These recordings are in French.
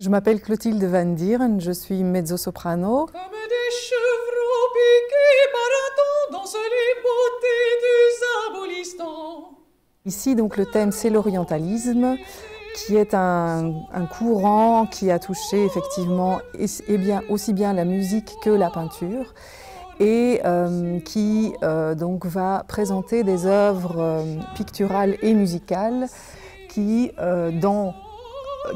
Je m'appelle Clotilde Van Dieren, je suis mezzo-soprano. Comme des Ici, donc, le thème, c'est l'orientalisme, qui est un, courant qui a touché effectivement et, bien, aussi bien la musique que la peinture et euh, qui euh, donc va présenter des œuvres euh, picturales et musicales qui, dans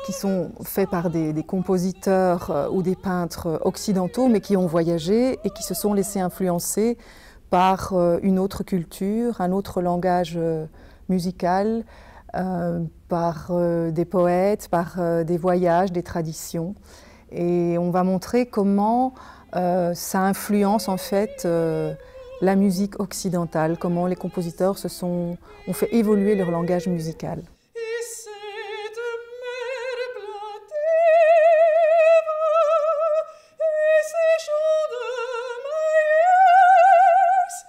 qui sont faits par des, compositeurs euh, ou des peintres euh, occidentaux, mais qui ont voyagé et qui se sont laissés influencer par euh, une autre culture, un autre langage musical, par des poètes, par des voyages, des traditions. Et on va montrer comment ça influence en fait la musique occidentale, comment les compositeurs se sont, ont fait évoluer leur langage musical.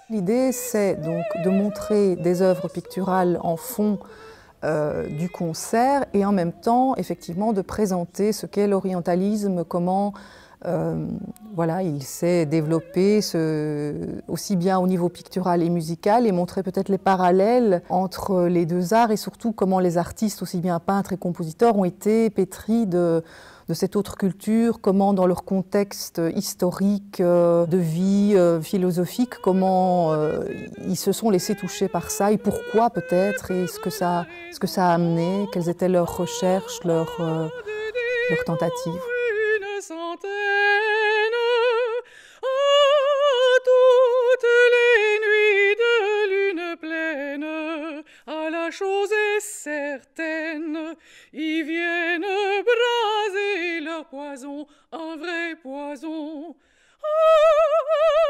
L'idée, c'est donc de montrer des œuvres picturales en fond euh, du concert et en même temps, effectivement, de présenter ce qu'est l'orientalisme, comment euh, voilà, il s'est développé ce, aussi bien au niveau pictural et musical et montrer peut-être les parallèles entre les deux arts et surtout comment les artistes, aussi bien peintres et compositeurs, ont été pétris de, cette autre culture, comment dans leur contexte historique, euh, de vie, euh, philosophique, comment euh, ils se sont laissés toucher par ça et pourquoi peut-être et ce que, ça, ce que ça a amené, quelles étaient leurs recherches, leurs, leurs tentatives. la chose est certaine, ils viennent braser leur poison, un vrai poison. Ah,